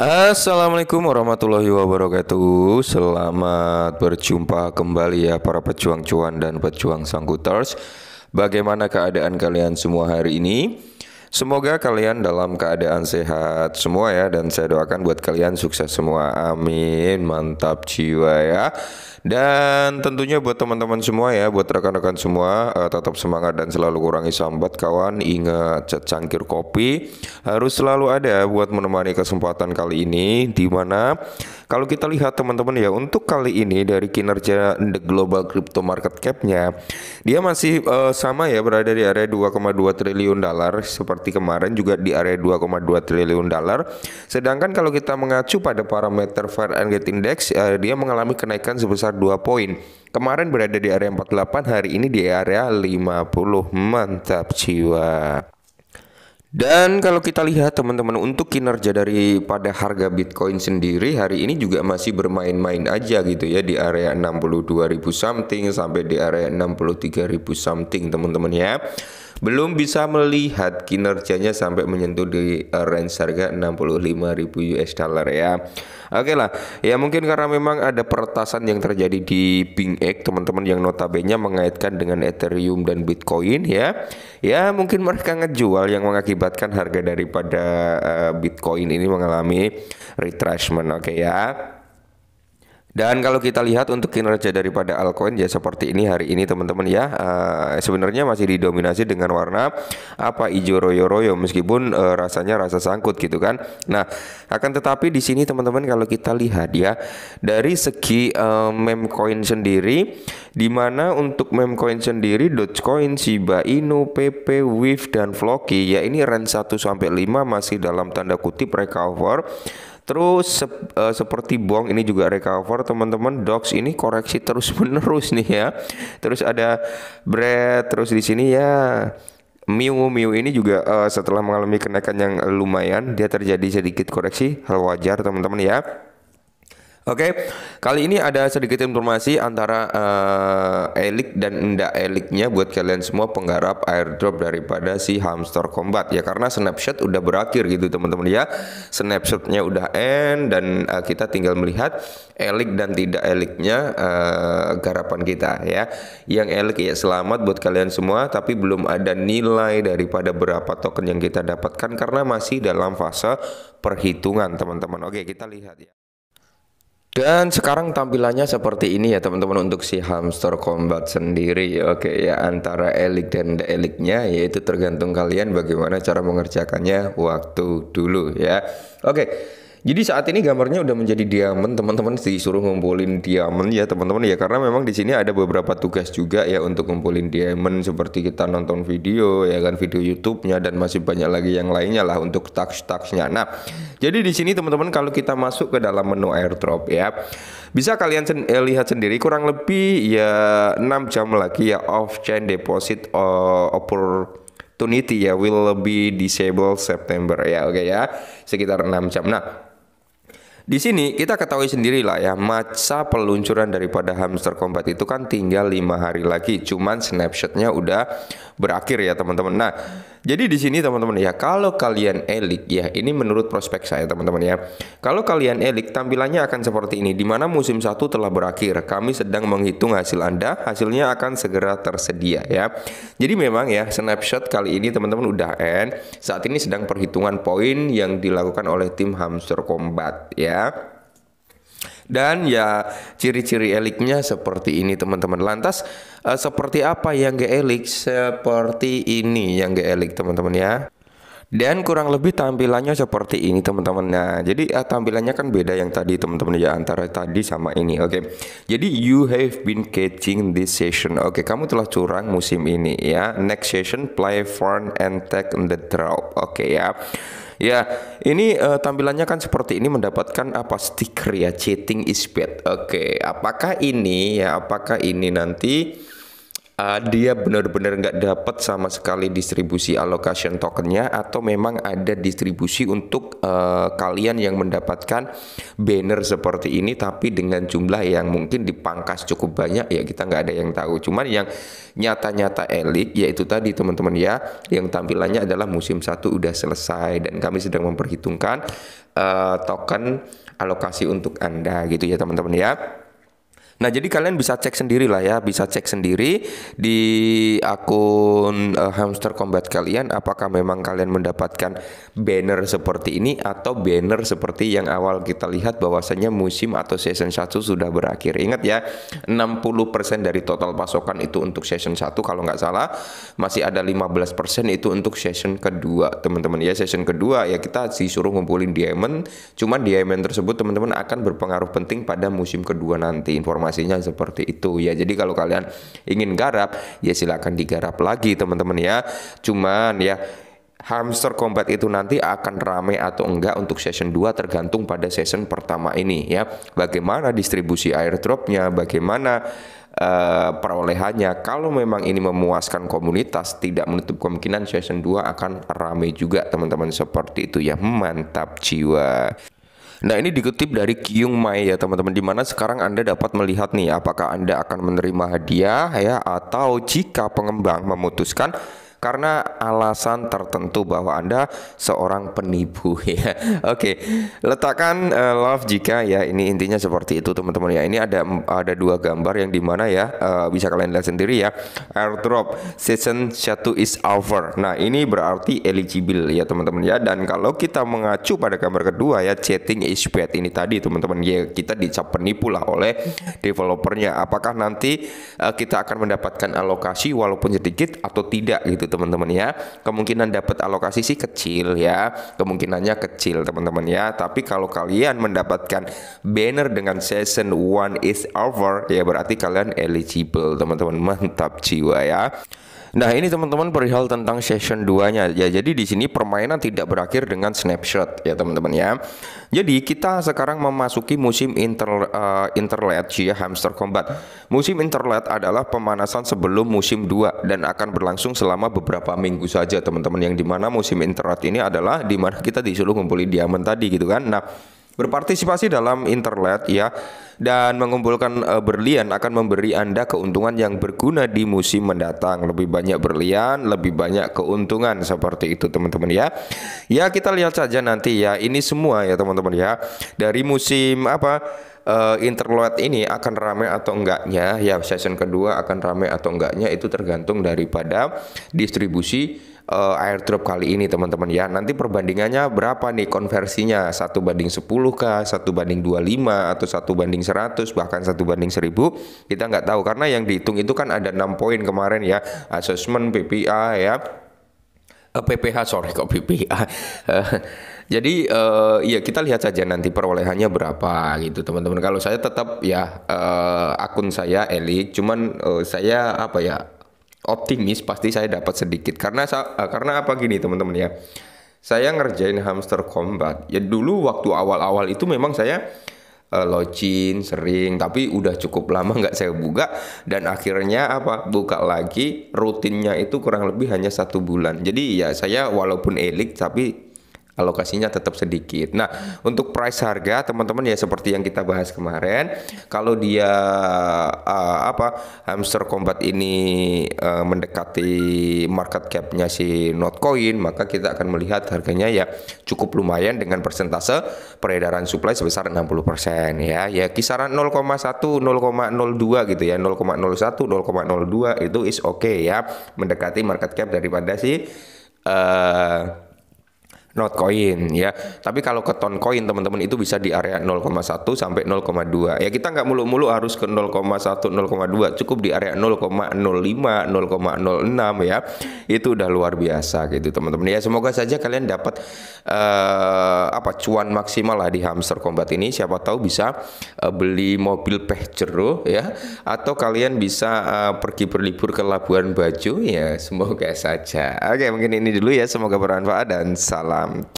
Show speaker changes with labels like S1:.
S1: Assalamualaikum warahmatullahi wabarakatuh Selamat berjumpa kembali ya para pejuang cuan dan pejuang sangkuters Bagaimana keadaan kalian semua hari ini? Semoga kalian dalam keadaan sehat semua ya dan saya doakan buat kalian sukses semua. Amin. Mantap jiwa ya. Dan tentunya buat teman-teman semua ya, buat rekan-rekan semua uh, tetap semangat dan selalu kurangi sambat kawan. Ingat cangkir kopi harus selalu ada buat menemani kesempatan kali ini di mana kalau kita lihat teman-teman ya untuk kali ini dari kinerja the global crypto market cap-nya dia masih uh, sama ya berada di area 2,2 triliun dolar seperti kemarin juga di area 2,2 triliun dolar. Sedangkan kalau kita mengacu pada parameter Fair and Get Index uh, dia mengalami kenaikan sebesar 2 poin. Kemarin berada di area 48, hari ini di area 50. Mantap jiwa. Dan kalau kita lihat teman-teman untuk kinerja daripada harga Bitcoin sendiri hari ini juga masih bermain-main aja gitu ya di area 62.000 something sampai di area 63.000 something teman-teman ya belum bisa melihat kinerjanya sampai menyentuh di eh, range harga 65.000 US dollar ya. Oke lah, ya mungkin karena memang ada peretasan yang terjadi di X teman-teman yang notabene mengaitkan dengan Ethereum dan Bitcoin ya. Ya mungkin mereka ngejual yang mengakibatkan harga daripada eh, Bitcoin ini mengalami retracement oke ya. Dan kalau kita lihat untuk kinerja daripada altcoin ya seperti ini hari ini teman-teman ya uh, sebenarnya masih didominasi dengan warna apa hijau royo-royo meskipun uh, rasanya rasa sangkut gitu kan. Nah, akan tetapi di sini teman-teman kalau kita lihat ya dari segi uh, coin sendiri dimana mana untuk coin sendiri Dogecoin, Shiba Inu, PP, Wave dan Floki ya ini range 1 sampai 5 masih dalam tanda kutip recover Terus sep, uh, seperti bong ini juga recover teman-teman. Dogs ini koreksi terus-menerus nih ya. Terus ada bread terus di sini ya. Miu Miu ini juga uh, setelah mengalami kenaikan yang lumayan, dia terjadi sedikit koreksi, hal wajar teman-teman ya. Oke, okay? kali ini ada sedikit informasi antara uh, eh, elik dan ndak eliknya buat kalian semua penggarap airdrop daripada si hamster combat ya karena snapshot udah berakhir gitu teman-teman ya. Snapshotnya udah end dan uh, kita tinggal melihat elik dan tidak eliknya uh, eh, garapan kita ya. Yang elik ya selamat buat kalian semua tapi belum ada nilai daripada berapa token yang kita dapatkan karena masih dalam fase perhitungan teman-teman. Oke, okay, kita lihat ya. Dan sekarang tampilannya seperti ini ya teman-teman untuk si hamster combat sendiri Oke ya antara elik dan the eliknya yaitu tergantung kalian bagaimana cara mengerjakannya waktu dulu ya Oke jadi saat ini gambarnya udah menjadi diamond, teman-teman disuruh ngumpulin diamond ya teman-teman ya karena memang di sini ada beberapa tugas juga ya untuk ngumpulin diamond seperti kita nonton video ya kan video YouTube-nya dan masih banyak lagi yang lainnya lah untuk tax-taxnya. Nah, jadi di sini teman-teman kalau kita masuk ke dalam menu airdrop ya bisa kalian sen eh, lihat sendiri kurang lebih ya 6 jam lagi ya off chain deposit uh, opportunity ya will be disable September ya oke okay ya sekitar 6 jam nah di sini kita ketahui sendiri lah ya, masa peluncuran daripada Hamster Combat itu kan tinggal lima hari lagi, cuman snapshotnya udah berakhir ya teman-teman. Nah, jadi di sini teman-teman ya, kalau kalian elik ya, ini menurut prospek saya teman-teman ya. Kalau kalian elik tampilannya akan seperti ini di mana musim 1 telah berakhir. Kami sedang menghitung hasil Anda, hasilnya akan segera tersedia ya. Jadi memang ya, snapshot kali ini teman-teman udah end. Saat ini sedang perhitungan poin yang dilakukan oleh tim Hamster Combat ya. Dan ya ciri-ciri eliknya seperti ini teman-teman. Lantas uh, seperti apa yang gak elik? Seperti ini yang gak elik teman-teman ya. Dan kurang lebih tampilannya seperti ini teman-teman. Nah, jadi uh, tampilannya kan beda yang tadi teman-teman ya antara tadi sama ini. Oke. Okay. Jadi you have been catching this session. Oke, okay, kamu telah curang musim ini ya. Next session play fun and take the drop. Oke okay, ya. Ya, ini uh, tampilannya kan seperti ini mendapatkan apa stiker ya, cheating is bad. Oke, okay. apakah ini ya apakah ini nanti uh, dia benar-benar nggak dapat sama sekali distribusi allocation tokennya atau memang ada distribusi untuk uh, kalian yang mendapatkan banner seperti ini tapi dengan jumlah yang mungkin dipangkas cukup banyak ya kita nggak ada yang tahu cuman yang nyata-nyata elit yaitu tadi teman-teman ya yang tampilannya adalah musim satu udah selesai dan kami sedang memperhitungkan uh, token alokasi untuk anda gitu ya teman-teman ya Nah, jadi kalian bisa cek sendiri lah ya, bisa cek sendiri di akun uh, Hamster Combat kalian apakah memang kalian mendapatkan banner seperti ini atau banner seperti yang awal kita lihat bahwasanya musim atau season 1 sudah berakhir. Ingat ya, 60% dari total pasokan itu untuk season 1 kalau nggak salah, masih ada 15% itu untuk season kedua, teman-teman. Ya, season kedua ya kita disuruh ngumpulin diamond, cuman diamond tersebut teman-teman akan berpengaruh penting pada musim kedua nanti informasi informasinya seperti itu ya. Jadi kalau kalian ingin garap ya silakan digarap lagi teman-teman ya. Cuman ya hamster combat itu nanti akan rame atau enggak untuk season 2 tergantung pada season pertama ini ya. Bagaimana distribusi airdropnya, bagaimana uh, perolehannya. Kalau memang ini memuaskan komunitas, tidak menutup kemungkinan season 2 akan rame juga teman-teman seperti itu ya. Mantap jiwa. Nah ini dikutip dari Kyung Mai ya teman-teman Dimana sekarang Anda dapat melihat nih apakah Anda akan menerima hadiah ya Atau jika pengembang memutuskan karena alasan tertentu bahwa Anda seorang penipu ya. Oke, okay. letakkan uh, love jika ya ini intinya seperti itu teman-teman ya. Ini ada ada dua gambar yang di mana ya uh, bisa kalian lihat sendiri ya. Airdrop season 1 is over. Nah, ini berarti eligible ya teman-teman ya. Dan kalau kita mengacu pada gambar kedua ya chatting is bad ini tadi teman-teman ya kita dicap penipu lah oleh developernya. Apakah nanti uh, kita akan mendapatkan alokasi walaupun sedikit atau tidak gitu teman-teman ya. Kemungkinan dapat alokasi sih kecil ya. Kemungkinannya kecil teman-teman ya. Tapi kalau kalian mendapatkan banner dengan season one is over ya berarti kalian eligible teman-teman. Mantap jiwa ya. Nah, ini teman-teman perihal tentang session 2-nya. Ya, jadi di sini permainan tidak berakhir dengan snapshot ya, teman-teman ya. Jadi kita sekarang memasuki musim inter uh, eh, interlet ya hamster combat. Musim interlet adalah pemanasan sebelum musim 2 dan akan berlangsung selama beberapa minggu saja, teman-teman. Yang dimana musim interlet ini adalah dimana kita disuruh ngumpulin diamond tadi gitu kan. Nah, Berpartisipasi dalam internet ya dan mengumpulkan uh, berlian akan memberi Anda keuntungan yang berguna di musim mendatang. Lebih banyak berlian, lebih banyak keuntungan seperti itu teman-teman ya. Ya kita lihat saja nanti ya. Ini semua ya teman-teman ya. Dari musim apa uh, e, interlude ini akan ramai atau enggaknya ya session kedua akan ramai atau enggaknya itu tergantung daripada distribusi uh, eh, airdrop kali ini teman-teman ya. Nanti perbandingannya berapa nih konversinya? satu banding 10 kah? satu banding 25 atau satu banding 100 bahkan satu banding 1000? Kita nggak tahu karena yang dihitung itu kan ada enam poin kemarin ya. Assessment PPA ya. Uh, eh, PPH sorry kok PPA. Eh, jadi uh, ya kita lihat saja nanti perolehannya berapa gitu teman-teman. Kalau saya tetap ya uh, akun saya Elik, cuman uh, saya apa ya optimis pasti saya dapat sedikit karena eh, karena apa gini teman-teman ya saya ngerjain hamster combat ya dulu waktu awal-awal itu memang saya uh, eh, login sering tapi udah cukup lama nggak saya buka dan akhirnya apa buka lagi rutinnya itu kurang lebih hanya satu bulan jadi ya saya walaupun elit tapi alokasinya tetap sedikit. Nah, untuk price harga teman-teman ya seperti yang kita bahas kemarin, kalau dia uh, apa hamster Combat ini uh, mendekati market capnya si Notcoin maka kita akan melihat harganya ya cukup lumayan dengan persentase peredaran supply sebesar 60% ya ya kisaran 0,1 0,02 gitu ya 0,01 0,02 itu is oke okay ya mendekati market cap daripada si uh, not coin ya. Tapi kalau ke ton coin teman-teman itu bisa di area 0,1 sampai 0,2. Ya kita nggak mulu-mulu harus ke 0,1 0,2, cukup di area 0,05 0,06 ya. Itu udah luar biasa gitu teman-teman. Ya semoga saja kalian dapat uh, apa cuan maksimal lah di hamster combat ini. Siapa tahu bisa uh, beli mobil peh jeruk ya atau kalian bisa uh, pergi berlibur ke Labuan Bajo ya. Semoga saja. Oke, mungkin ini dulu ya. Semoga bermanfaat dan salam um,